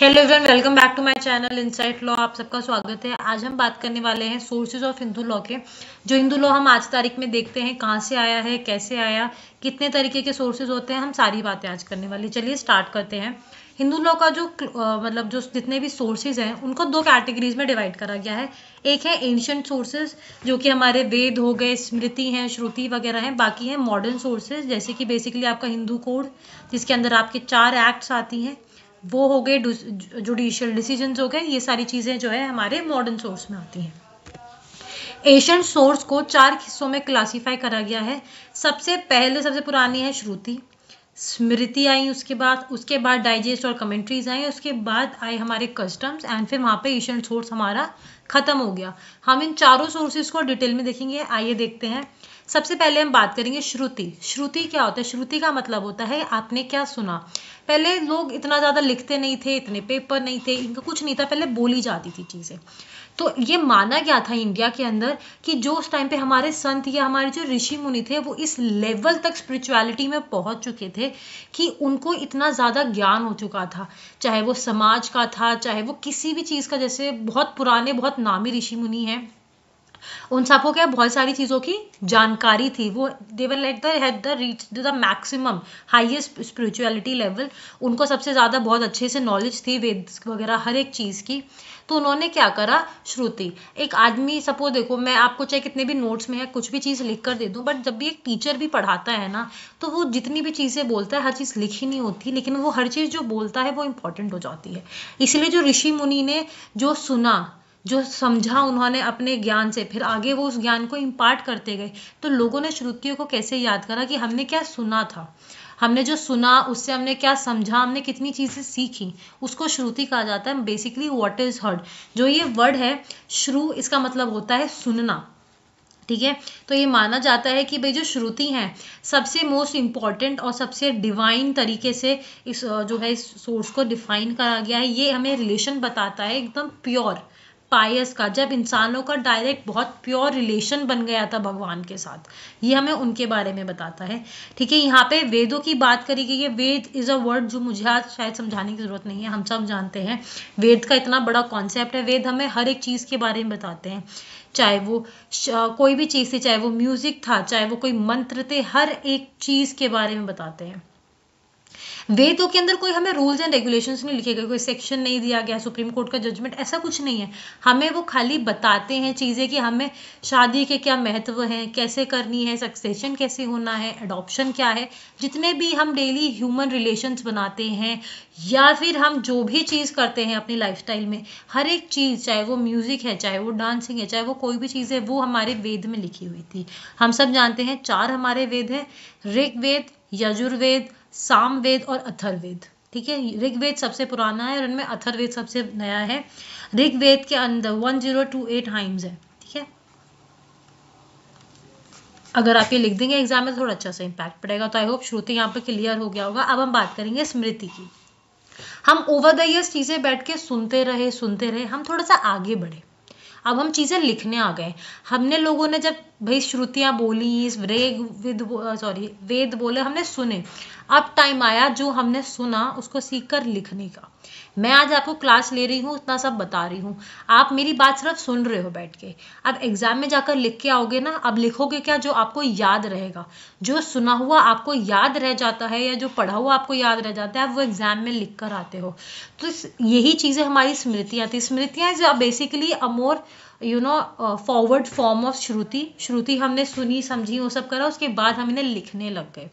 hello everyone welcome back to my channel insight law आप सबका स्वागत है आज हम बात करने वाले हैं सोर्सेज ऑफ हिंदू लॉ के जो हिंदू लॉ हम आज तारीख में देखते हैं कहाँ से आया है कैसे आया कितने तरीके के सोर्सेज होते हैं हम सारी बातें आज करने वाली चलिए स्टार्ट करते हैं हिंदू लॉ का जो मतलब जो जितने भी सोर्सेज हैं उनको दो कैटेगरीज में डिवाइड करा गया है एक है एंशंट सोर्सेज जो कि हमारे वेद हो गए स्मृति हैं श्रुति वगैरह हैं बाकी हैं मॉडर्न सोर्सेज जैसे कि बेसिकली आपका हिंदू कोड जिसके अंदर आपके चार एक्ट्स आती हैं वो हो गए जुडिशियल डिसीजन हो गए ये सारी चीज़ें जो है हमारे मॉडर्न सोर्स में आती हैं एशियन सोर्स को चार हिस्सों में क्लासीफाई करा गया है सबसे पहले सबसे पुरानी है श्रुति स्मृति आई उसके बाद उसके बाद डाइजेस्ट और कमेंट्रीज आई उसके बाद आए हमारे कस्टम्स एंड फिर वहाँ पे एशियन सोर्स हमारा ख़त्म हो गया हम इन चारों सोर्सेज को डिटेल में देखेंगे आइए देखते हैं सबसे पहले हम बात करेंगे श्रुति श्रुति क्या होता है श्रुति का मतलब होता है आपने क्या सुना पहले लोग इतना ज़्यादा लिखते नहीं थे इतने पेपर नहीं थे इनका कुछ नहीं था पहले बोली जाती थी चीज़ें तो ये माना गया था इंडिया के अंदर कि जो उस टाइम पे हमारे संत या हमारे जो ऋषि मुनि थे वो इस लेवल तक स्पिरिचुअलिटी में पहुंच चुके थे कि उनको इतना ज़्यादा ज्ञान हो चुका था चाहे वो समाज का था चाहे वो किसी भी चीज़ का जैसे बहुत पुराने बहुत नामी ऋषि मुनि हैं उन सबको क्या बहुत सारी चीज़ों की जानकारी थी वो they were like the had the reach the maximum highest spirituality level उनको सबसे ज़्यादा बहुत अच्छे से नॉलेज थी वेद वगैरह हर एक चीज़ की तो उन्होंने क्या करा श्रुति एक आदमी सपोज देखो मैं आपको चाहे कितने भी नोट्स में या कुछ भी चीज़ लिख कर दे दूँ बट जब भी एक टीचर भी पढ़ाता है ना तो वो जितनी भी चीज़ें बोलता है हर चीज़ लिखी नहीं होती लेकिन वो हर चीज़ जो बोलता है वो इम्पॉर्टेंट हो जाती है इसलिए जो ऋषि मुनि ने जो सुना जो समझा उन्होंने अपने ज्ञान से फिर आगे वो उस ज्ञान को इम्पार्ट करते गए तो लोगों ने श्रुतियों को कैसे याद करा कि हमने क्या सुना था हमने जो सुना उससे हमने क्या समझा हमने कितनी चीज़ें सीखी उसको श्रुति कहा जाता है बेसिकली वॉट इज हर्ड जो ये वर्ड है श्रु इसका मतलब होता है सुनना ठीक है तो ये माना जाता है कि भाई जो श्रुति हैं सबसे मोस्ट इम्पॉर्टेंट और सबसे डिवाइन तरीके से इस जो है इस सोर्स को डिफाइन करा गया है ये हमें रिलेशन बताता है एकदम प्योर पायस का जब इंसानों का डायरेक्ट बहुत प्योर रिलेशन बन गया था भगवान के साथ ये हमें उनके बारे में बताता है ठीक है यहाँ पे वेदों की बात करी गई है वेद इज अ वर्ड जो मुझे आज शायद समझाने की जरूरत नहीं है हम सब जानते हैं वेद का इतना बड़ा कॉन्सेप्ट है वेद हमें हर एक चीज़ के बारे में बताते हैं चाहे वो कोई भी चीज़ थी चाहे वो म्यूज़िक था चाहे वो कोई मंत्र थे हर एक चीज़ के बारे में बताते हैं वेदों के अंदर कोई हमें रूल्स एंड रेगुलेशंस नहीं लिखे गए कोई सेक्शन नहीं दिया गया सुप्रीम कोर्ट का जजमेंट ऐसा कुछ नहीं है हमें वो खाली बताते हैं चीज़ें कि हमें शादी के क्या महत्व हैं कैसे करनी है सक्सेशन कैसे होना है एडोप्शन क्या है जितने भी हम डेली ह्यूमन रिलेशन्स बनाते हैं या फिर हम जो भी चीज़ करते हैं अपनी लाइफ में हर एक चीज़ चाहे वो म्यूज़िक है चाहे वो डांसिंग है चाहे वो कोई भी चीज़ है वो हमारे वेद में लिखी हुई थी हम सब जानते हैं चार हमारे वेद हैं ऋग वेद यजुर्वेद सामवेद और अथर्वेद ठीक है ऋग्वेद सबसे पुराना है और इनमें अथर्वेद सबसे नया है ऋग्वेद के अंदर 1028 हाइम्स है ठीक है अगर आप ये लिख देंगे एग्जाम में तो थोड़ा अच्छा सा इंपैक्ट पड़ेगा तो आई होप श्रुति यहाँ पर क्लियर हो गया होगा अब हम बात करेंगे स्मृति की हम ओवर द ईयर्स चीज़ें बैठ के सुनते रहे सुनते रहे हम थोड़ा सा आगे बढ़े अब हम चीज़ें लिखने आ गए हमने लोगों ने जब भाई श्रुतियाँ बोली वेग विद सॉरी वेद बोले हमने सुने अब टाइम आया जो हमने सुना उसको सीख कर लिखने का मैं आज आपको क्लास ले रही हूँ उतना सब बता रही हूँ आप मेरी बात सिर्फ सुन रहे हो बैठ के अब एग्जाम में जाकर लिख के आओगे ना अब लिखोगे क्या जो आपको याद रहेगा जो सुना हुआ आपको याद रह जाता है या जो पढ़ा हुआ आपको याद रह जाता है आप वो एग्जाम में लिख कर आते हो तो यही चीज़ें हमारी स्मृतियाँ थी स्मृतियाँ is basically a more you know forward form of Shruti Shruti हमने सुनी समझी वो सब करा उसके बाद हम इन्हें लिखने लग गए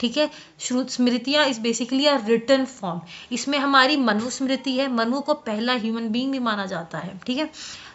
ठीक है श्रुत स्मृतियाँ is basically are return form इसमें हमारी मनु स्मृति है मनु को पहला ह्यूमन बींग भी माना जाता है ठीक है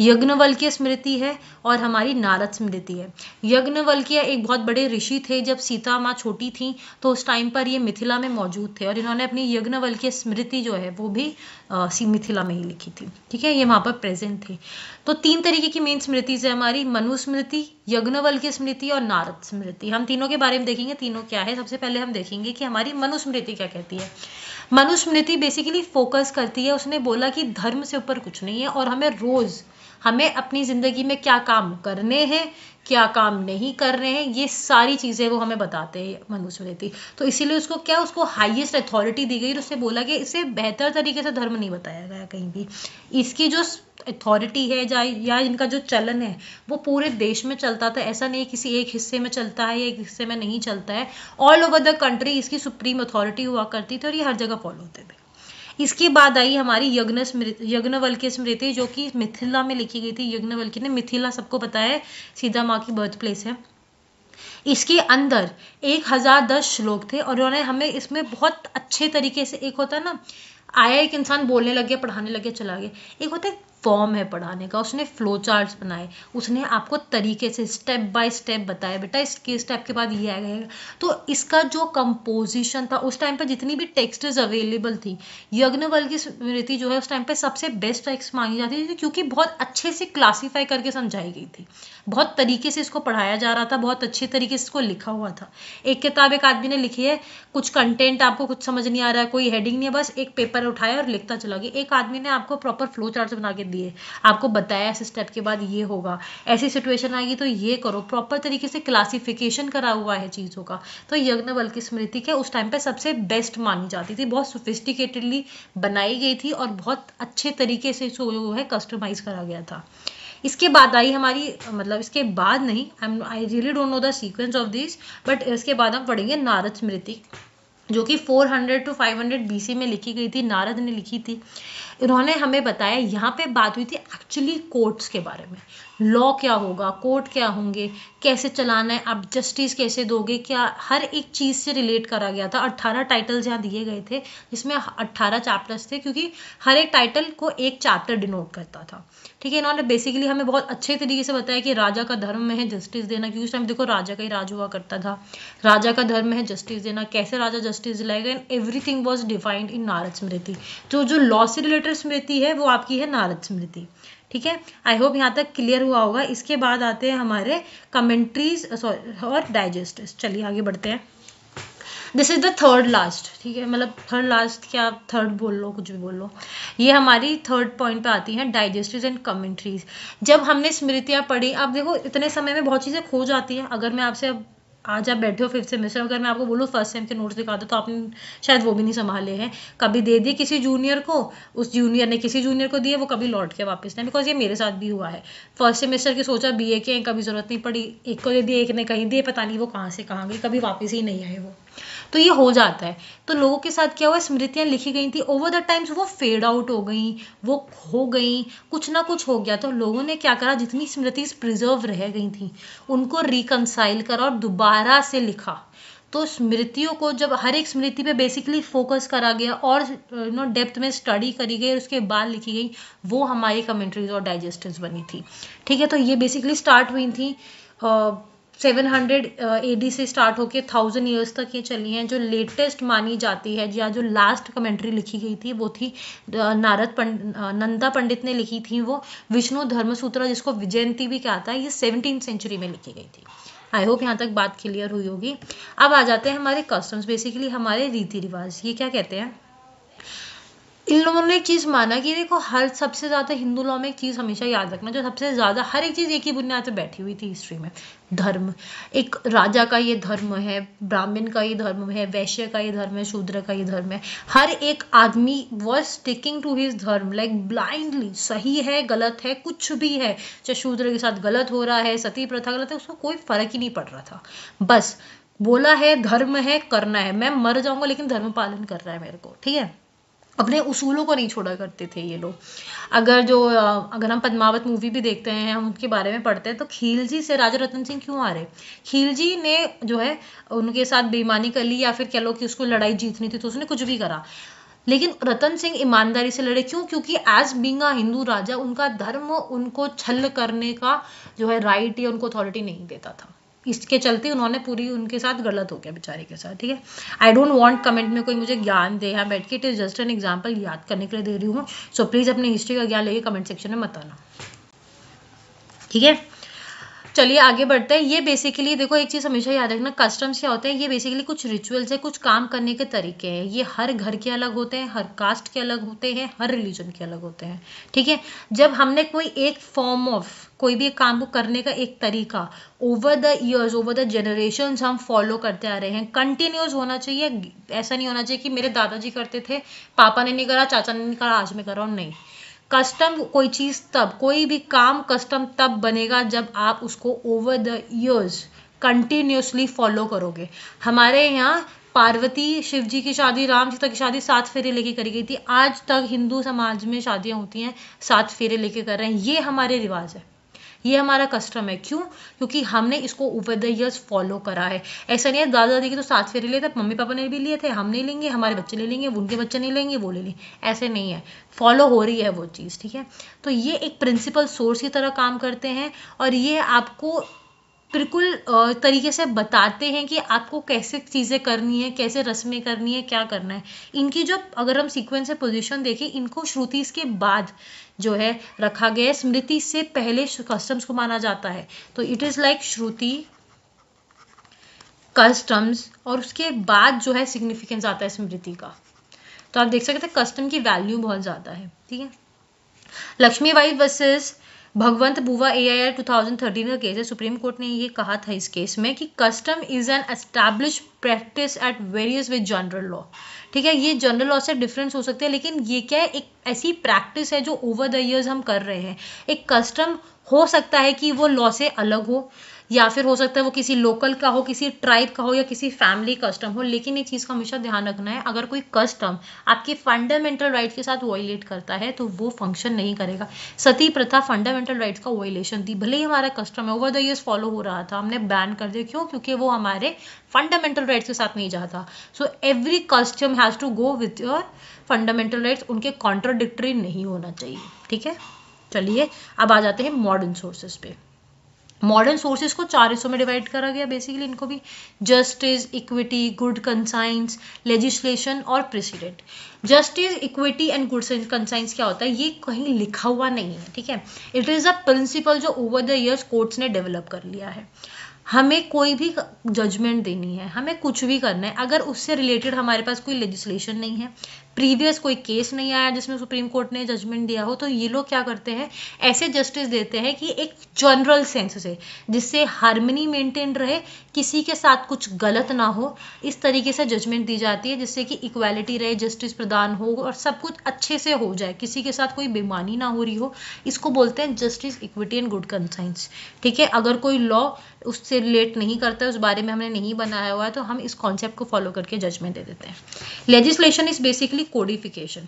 यज्ञवल्क्य स्मृति है और हमारी नारद स्मृति है यज्ञवल्क्य एक बहुत बड़े ऋषि थे जब सीता माँ छोटी थी तो उस टाइम पर ये मिथिला में मौजूद थे और इन्होंने अपनी यज्ञवल्क्य स्मृति जो है वो भी सी मिथिला में ही लिखी थी ठीक है ये वहाँ पर प्रेजेंट थे तो तीन तरीके की मेन स्मृति है हमारी मनुस्मृति यज्ञवल्क्य स्मृति और नारद स्मृति हम तीनों के बारे में देखेंगे तीनों क्या है सबसे पहले हम देखेंगे कि हमारी मनुस्मृति क्या कहती है मनुस्मृति बेसिकली फोकस करती है उसने बोला कि धर्म से ऊपर कुछ नहीं है और हमें रोज़ हमें अपनी ज़िंदगी में क्या काम करने हैं क्या काम नहीं कर रहे हैं ये सारी चीज़ें वो हमें बताते हैं मनुस्मृति तो इसीलिए उसको क्या उसको हाईएस्ट अथॉरिटी दी गई और उससे बोला कि इसे बेहतर तरीके से धर्म नहीं बताया गया कहीं भी इसकी जो अथॉरिटी है या या इनका जो चलन है वो पूरे देश में चलता था ऐसा नहीं किसी एक हिस्से में चलता है या एक हिस्से में नहीं चलता है ऑल ओवर द कंट्री इसकी सुप्रीम अथॉरिटी हुआ करती थी और ये हर जगह फॉलो होते थे इसके बाद आई हमारी यज्ञ स्मृति यज्ञवल की स्मृति जो कि मिथिला में लिखी गई थी यज्ञवल की ने मिथिला सबको पता है सीधा माँ की बर्थ प्लेस है इसके अंदर एक हजार दस श्लोक थे और उन्होंने हमें इसमें बहुत अच्छे तरीके से एक होता है ना आया एक इंसान बोलने लग गया पढ़ाने लग गया चला गया एक होता है फॉर्म है पढ़ाने का उसने फ्लो चार्ट्स बनाए उसने आपको तरीके से स्टेप बाय स्टेप बताया बेटा इसके स्टेप के बाद ये आ गया तो इसका जो कंपोजिशन था उस टाइम पर जितनी भी टेक्स्ट अवेलेबल थी यज्ञवल की स्मृति जो है उस टाइम पर सबसे बेस्ट टेक्स्ट मांगी जाती थी क्योंकि बहुत अच्छे से क्लासीफाई करके समझाई गई थी बहुत तरीके से इसको पढ़ाया जा रहा था बहुत अच्छे तरीके से इसको लिखा हुआ था एक किताब एक आदमी ने लिखी है कुछ कंटेंट आपको कुछ समझ नहीं आ रहा है कोई हेडिंग नहीं है बस एक पेपर उठाया और लिखता चला गया एक आदमी ने आपको प्रॉपर फ्लो चार्ट बना के लिए आपको बताया ऐसे स्टेप के बाद ये होगा ऐसी सिचुएशन आएगी तो ये करो प्रॉपर तरीके से क्लासिफिकेशन करा हुआ है चीज़ों का तो यज्ञवल की स्मृति के उस टाइम पर सबसे बेस्ट मानी जाती थी बहुत सोफिस्टिकेटेडली बनाई गई थी और बहुत अच्छे तरीके से इसको जो है कस्टमाइज करा गया था इसके बाद आई हमारी मतलब इसके बाद नहीं I I really don't know the sequence of this but इसके बाद हम पढ़ेंगे नारद स्मृति जो कि 400 टू फाइव बीसी में लिखी गई थी नारद ने लिखी थी इन्होंने हमें बताया यहाँ पे बात हुई थी एक्चुअली कोर्ट्स के बारे में लॉ क्या होगा कोर्ट क्या होंगे कैसे चलाना है आप जस्टिस कैसे दोगे क्या हर एक चीज़ से रिलेट करा गया था अट्ठारह टाइटल्स यहाँ दिए गए थे जिसमें अट्ठारह चैप्टर्स थे क्योंकि हर एक टाइटल को एक चैप्टर डिनोट करता था ठीक है इन्होंने बेसिकली हमें बहुत अच्छे तरीके से बताया कि राजा का धर्म में है जस्टिस देना क्योंकि उस टाइम देखो राजा का ही राज हुआ करता था राजा का धर्म है जस्टिस देना कैसे राजा जस्टिस दिलाएगा and thing was defined in Narada Smriti जो जो लॉ से रिलेटेड स्मृति है वो आपकी है नारद स्मृति ठीक है आई होप यहाँ तक क्लियर हुआ होगा इसके बाद आते हैं हमारे कमेंट्रीज सॉरी और डाइजेस्टिस चलिए आगे बढ़ते हैं this is the third last ठीक है मतलब थर्ड लास्ट क्या थर्ड बोल लो कुछ भी बोल लो ये हमारी थर्ड पॉइंट पे आती है डाइजेस्टिव एंड कमेंट्रीज जब हमने स्मृतियाँ पढ़ी आप देखो इतने समय में बहुत चीज़ें खो जाती हैं अगर मैं आपसे अब आज आप बैठे हो फिफ्थ सेमेस्टर अगर मैं आपको बोलूँ फर्स्ट सेम के नोट्स दिखा दो तो आपने शायद वो भी नहीं संभाले हैं कभी दे दिए किसी जूनियर को उस जूनियर ने किसी जूनियर को दिए वो कभी लौट के वापस नहीं बिकॉज ये मेरे साथ भी हुआ है फर्स्ट सेमेस्टर की सोचा बी ए के कभी ज़रूरत नहीं पड़ी एक को दे दिए एक ने कहीं दिए पता नहीं वो कहाँ से कहाँ गई कभी वापस ही नहीं आए वो तो ये हो जाता है तो लोगों के साथ क्या हुआ स्मृतियाँ लिखी गई थी ओवर द टाइम्स वो फेड आउट हो गई वो हो गई कुछ ना कुछ हो गया तो लोगों ने क्या करा जितनी स्मृति प्रिजर्व रह गई थी उनको रिकनसाइल करा और दोबारा से लिखा तो स्मृतियों को जब हर एक स्मृति पे बेसिकली फोकस करा गया और यू नो डेप्थ में स्टडी करी गई और उसके बाद लिखी गई वो हमारी कमेंट्रीज और डाइजेस्टिव बनी थी ठीक है तो ये बेसिकली स्टार्ट हुई थी सेवन हंड्रेड ए डी से स्टार्ट होके थाउजेंड ईयर्स तक ये चली हैं जो लेटेस्ट मानी जाती है या जो लास्ट कमेंट्री लिखी गई थी वो थी नारद पंड नंदा पंडित ने लिखी थी वो विष्णु धर्मसूत्र जिसको विजयंती भी कहता है ये सेवनटीन सेंचुरी में लिखी गई थी आई होप यहाँ तक बात क्लियर हुई होगी अब आ जाते हैं हमारे कस्टम्स बेसिकली हमारे रीति रिवाज ये क्या कहते हैं इन लोगों ने एक चीज़ माना कि देखो हर सबसे ज़्यादा हिंदू लॉ में एक चीज़ हमेशा याद रखना जो सबसे ज़्यादा हर एक चीज़ एक ही बुनियाद पर बैठी हुई थी हिस्ट्री में धर्म एक राजा का ये धर्म है ब्राह्मण का ये धर्म है वैश्य का ये धर्म है शूद्र का ये धर्म है हर एक आदमी was sticking to his dharma like blindly सही है गलत है कुछ भी है चाहे शूद्र के साथ गलत हो रहा है सती प्रथा गलत है उसको कोई फर्क ही नहीं पड़ रहा था बस बोला है धर्म है करना है मैं मर जाऊंगा लेकिन धर्म पालन कर रहा है मेरे को ठीक है अपने उसूलों को नहीं छोड़ा करते थे ये लोग अगर जो अगर हम पद्मावत मूवी भी देखते हैं हम उनके बारे में पढ़ते हैं तो खिलजी से राजा रतन सिंह क्यों आ रहे खिलजी ने जो है उनके साथ बेईमानी कर ली या फिर कह लो कि उसको लड़ाई जीतनी थी तो उसने कुछ भी करा लेकिन रतन सिंह ईमानदारी से लड़े क्यों क्योंकि एज बींग हिंदू राजा उनका धर्म उनको छल करने का जो है राइट या उनको अथॉरिटी नहीं देता था इसके चलते उन्होंने पूरी उनके साथ गलत हो गया बेचारे के साथ ठीक है आई डोंट वॉन्ट कमेंट में कोई मुझे ज्ञान दे यहाँ बैठ के it is just an example याद करने के लिए दे रही हूँ सो प्लीज़ अपनी हिस्ट्री का ज्ञान लेके कमेंट सेक्शन में बताना ठीक है चलिए आगे बढ़ते हैं ये बेसिकली देखो एक चीज़ हमेशा याद रखना कस्टम्स क्या होते हैं ये बेसिकली कुछ रिचुअल्स है कुछ काम करने के तरीके हैं ये हर घर के अलग होते हैं हर कास्ट के अलग होते हैं हर रिलीजन के अलग होते हैं ठीक है जब हमने कोई एक फॉर्म ऑफ कोई भी काम को करने का एक तरीका over the years over the generation हम फॉलो करते आ रहे हैं कंटिन्यूस होना चाहिए ऐसा नहीं होना चाहिए कि मेरे दादाजी करते थे पापा ने नहीं करा चाचा ने नहीं करा आज मैं कर रहा हूँ नहीं कस्टम कोई चीज़ तब कोई भी काम कस्टम तब बनेगा जब आप उसको over the years continuously follow करोगे हमारे यहाँ पार्वती शिव जी की शादी राम सीता की शादी सात फेरे लेके करी गई थी आज तक हिंदू समाज में शादियां होती हैं सात फेरे लेके कर रहे हैं ये हमारे रिवाज है ये हमारा कस्टम है क्यों क्योंकि हमने इसको ओवर द ईयर्स फॉलो करा है ऐसा नहीं है दादा दादी के तो साथ फेरे लिए थे मम्मी पापा ने भी लिए थे हम नहीं लेंगे हमारे बच्चे ले लेंगे उनके बच्चे नहीं लेंगे वो ले लेंगे ऐसे नहीं है फॉलो हो रही है वो चीज़ ठीक है तो ये एक प्रिंसिपल सोर्स की तरह काम करते हैं और ये आपको बिल्कुल तरीके से बताते हैं कि आपको कैसे चीज़ें करनी है कैसे रस्में करनी है क्या करना है इनकी जो अगर हम सीक्वेंस से पोजीशन देखें इनको श्रुतिस के बाद जो है रखा गया है स्मृति से पहले कस्टम्स को माना जाता है तो it is like Shruti customs और उसके बाद जो है सिग्निफिकेंस आता है स्मृति का तो आप देख सकते हैं कस्टम की वैल्यू बहुत ज़्यादा है ठीक है Lakshmibai versus Bhagwant Buva A I R two का केस है सुप्रीम कोर्ट ने ये कहा था इस केस में कि custom is an establish practice at variance with general law ठीक है ये जनरल लॉ से डिफरेंस हो सकते हैं लेकिन ये क्या है एक ऐसी प्रैक्टिस है जो ओवर द ईयर्स हम कर रहे हैं एक कस्टम हो सकता है कि वो लॉ से अलग हो या फिर हो सकता है वो किसी लोकल का हो किसी ट्राइब का हो या किसी फैमिली कस्टम हो लेकिन एक चीज़ का हमेशा ध्यान रखना है अगर कोई कस्टम आपके फंडामेंटल राइट के साथ वॉयलेट करता है तो वो फंक्शन नहीं करेगा सती प्रथा फंडामेंटल राइट्स का वॉयलेशन थी भले ही हमारा कस्टम है ओवर द ईयर्स फॉलो हो रहा था हमने बैन कर दिया क्यों क्योंकि वो हमारे फंडामेंटल राइट्स के साथ नहीं जाता so every custom has to go with your fundamental rights उनके कॉन्ट्रोडिक्ट्री नहीं होना चाहिए ठीक है चलिए अब आ जाते हैं मॉडर्न सोर्सेज पे मॉडर्न सोर्सेज को 400 में डिवाइड करा गया बेसिकली इनको भी justice equity good conscience legislation और precedent justice equity and good conscience क्या होता है ये कहीं लिखा हुआ नहीं है ठीक है इट इज़ अ प्रिंसिपल जो ओवर द ईयर्स कोर्ट्स ने डेवलप कर लिया है हमें कोई भी जजमेंट देनी है हमें कुछ भी करना है अगर उससे रिलेटेड हमारे पास कोई लेजिस्लेशन नहीं है प्रीवियस कोई केस नहीं आया जिसमें सुप्रीम कोर्ट ने जजमेंट दिया हो तो ये लोग क्या करते हैं ऐसे जस्टिस देते हैं कि एक जनरल सेंस से जिससे हारमनी मेंटेन रहे किसी के साथ कुछ गलत ना हो इस तरीके से जजमेंट दी जाती है जिससे कि इक्वालिटी रहे जस्टिस प्रदान हो और सब कुछ अच्छे से हो जाए किसी के साथ कोई बेमानी ना हो रही हो इसको बोलते हैं justice equity and good conscience ठीक है अगर कोई लॉ उससे रिलेट नहीं करता है उस बारे में हमने नहीं बनाया हुआ है तो हम इस कॉन्सेप्ट को फॉलो करके जजमेंट दे देते हैं legislation is basically basically codification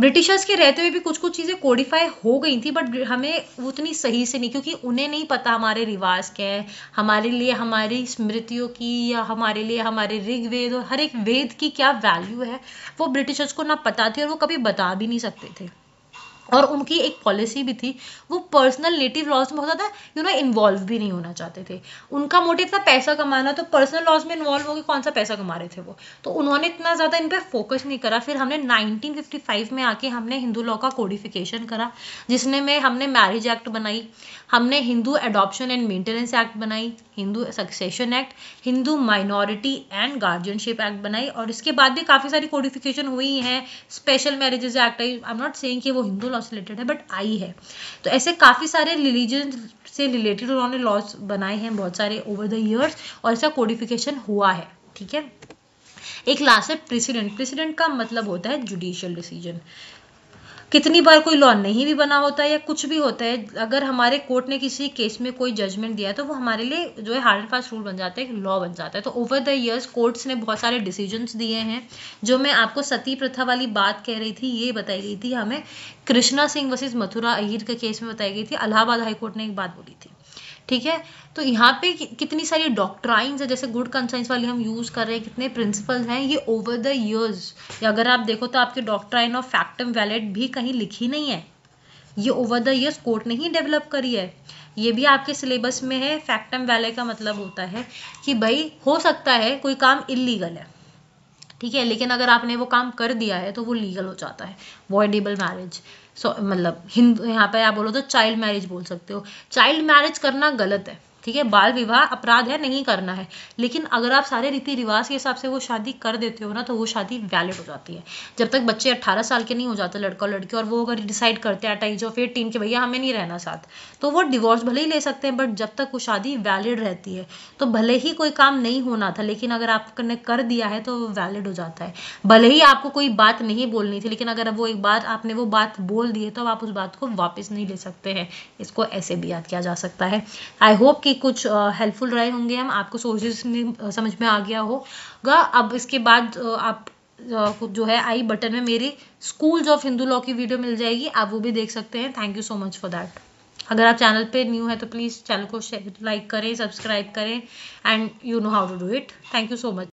Britishers के रहते हुए भी कुछ कुछ चीज़ें कोडिफाई हो गई थी बट हमें उतनी सही से नहीं क्योंकि उन्हें नहीं पता हमारे रिवाज क्या है हमारे लिए हमारी स्मृतियों की या हमारे लिए हमारे ऋग्वेद और हर एक वेद की क्या वैल्यू है वो ब्रिटिशर्स को ना पता थी और वो कभी बता भी नहीं सकते थे और उनकी एक पॉलिसी भी थी वो पर्सनल नेटिव लॉज में बहुत ज़्यादा यू नो इन्वॉल्व भी नहीं होना चाहते थे उनका मोटिव था पैसा कमाना तो पर्सनल लॉज में इन्वॉल्व होकर कौन सा पैसा कमा रहे थे वो तो उन्होंने इतना ज़्यादा इन पर फोकस नहीं करा फिर हमने 1955 में आके हमने हिंदू लॉ का कोडिफिकेशन करा जिसने में हमने मैरिज एक्ट बनाई हमने Hindu adoption and maintenance act बनाई Hindu succession act Hindu minority and guardianship act बनाई और इसके बाद भी काफ़ी सारी कोडिफिकेशन हुई हैं special marriages act I am not saying कि वो हिंदू रिलेटेड है बट आई है तो ऐसे काफ़ी सारे रिलीजन से रिलेटेड उन्होंने लॉज बनाए हैं बहुत सारे ओवर द ईयर्स और ऐसा कोडिफिकेशन हुआ है ठीक है एक लास्ट है प्रेसिडेंट प्रेसिडेंट का मतलब होता है जुडिशियल डिसीजन कितनी बार कोई लॉ नहीं भी बना होता है या कुछ भी होता है अगर हमारे कोर्ट ने किसी केस में कोई जजमेंट दिया है तो वो हमारे लिए जो है हार्ड एंड फास्ट रूल बन जाता है एक लॉ बन जाता है तो ओवर द ईयर्स कोर्ट्स ने बहुत सारे डिसीजंस दिए हैं जो मैं आपको सती प्रथा वाली बात कह रही थी ये बताई गई थी हमें कृष्णा सिंह वर्सेज मथुरा अहिर के केस में बताई गई थी अलाहाबाद हाईकोर्ट ने एक बात बोली थी ठीक है तो यहाँ पे कितनी सारी डॉक्ट्राइंस है जैसे गुड कंसाइंस वाली हम यूज़ कर रहे हैं कितने प्रिंसिपल्स हैं ये ओवर द ईयर्स अगर आप देखो तो आपके डॉक्ट्राइन ऑफ फैक्टम वैलेट भी कहीं लिखी नहीं है ये ओवर द ईयर्स कोर्ट ने ही डेवलप करी है ये भी आपके सिलेबस में है फैक्टम वैले का मतलब होता है कि भाई हो सकता है कोई काम इलीगल है ठीक है लेकिन अगर आपने वो काम कर दिया है तो वो लीगल हो जाता है वॉइडेबल मैरिज सो मतलब हिंदू यहाँ पे आप बोलो तो चाइल्ड मैरिज बोल सकते हो चाइल्ड मैरिज करना गलत है ठीक है बाल विवाह अपराध है नहीं करना है लेकिन अगर आप सारे रीति रिवाज के हिसाब से वो शादी कर देते हो ना तो वो शादी वैलिड हो जाती है जब तक बच्चे अट्ठारह साल के नहीं हो जाते लड़का और लड़की और वो अगर डिसाइड करते हैं एट ऑफ एटीन के भैया हमें नहीं रहना साथ तो वो डिवोर्स भले ही ले सकते हैं बट जब तक वो शादी वैलिड रहती है तो भले ही कोई काम नहीं होना था लेकिन अगर आपने कर दिया है तो वैलिड हो जाता है भले ही आपको कोई बात नहीं बोलनी थी लेकिन अगर वो एक बात आपने वो बात बोल दी है तो आप उस बात को वापस नहीं ले सकते हैं इसको ऐसे भी याद किया जा सकता है आई होप कि कुछ हेल्पफुल रहे होंगे हम आपको सोर्सेज में समझ में आ गया होगा अब इसके बाद आप जो है आई बटन में मेरी स्कूल्स ऑफ हिंदू लॉ की वीडियो मिल जाएगी आप वो भी देख सकते हैं thank you so much for that अगर आप चैनल पे न्यू है तो प्लीज़ चैनल को लाइक करें सब्सक्राइब करें and you know how to do it thank you so much